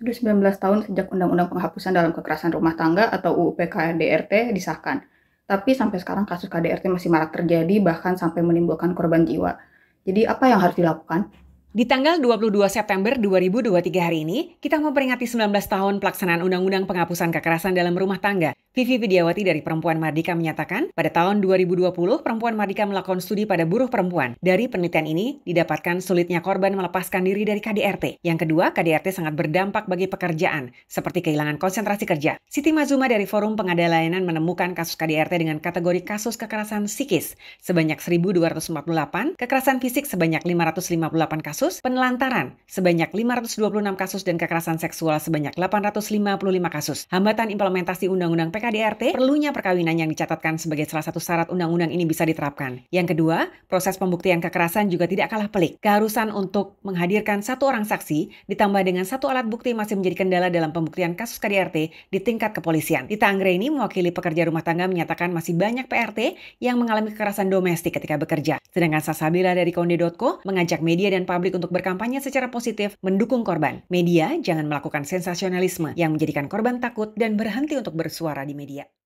Sudah 19 tahun sejak Undang-Undang Penghapusan dalam Kekerasan Rumah Tangga atau UU PKDRT disahkan. Tapi sampai sekarang kasus KDRT masih marak terjadi bahkan sampai menimbulkan korban jiwa. Jadi apa yang harus dilakukan? Di tanggal 22 September 2023 hari ini, kita memperingati 19 tahun pelaksanaan Undang-Undang Penghapusan Kekerasan dalam Rumah Tangga. Vivi Vidiawati dari Perempuan Mardika menyatakan, pada tahun 2020, Perempuan Mardika melakukan studi pada buruh perempuan. Dari penelitian ini, didapatkan sulitnya korban melepaskan diri dari KDRT. Yang kedua, KDRT sangat berdampak bagi pekerjaan, seperti kehilangan konsentrasi kerja. Siti Mazuma dari Forum Pengada Layanan menemukan kasus KDRT dengan kategori kasus kekerasan psikis sebanyak 1.248, kekerasan fisik sebanyak 558 kasus kasus, penelantaran sebanyak 526 kasus dan kekerasan seksual sebanyak 855 kasus. Hambatan implementasi Undang-Undang PKDRT, perlunya perkawinan yang dicatatkan sebagai salah satu syarat undang-undang ini bisa diterapkan. Yang kedua, proses pembuktian kekerasan juga tidak kalah pelik. Keharusan untuk menghadirkan satu orang saksi ditambah dengan satu alat bukti masih menjadi kendala dalam pembuktian kasus KDRT di tingkat kepolisian. Di Tanggre ini, mewakili pekerja rumah tangga menyatakan masih banyak PRT yang mengalami kekerasan domestik ketika bekerja. Sedangkan Sasabila dari Konde.co mengajak media dan publik publik untuk berkampanye secara positif, mendukung korban. Media jangan melakukan sensasionalisme yang menjadikan korban takut dan berhenti untuk bersuara di media.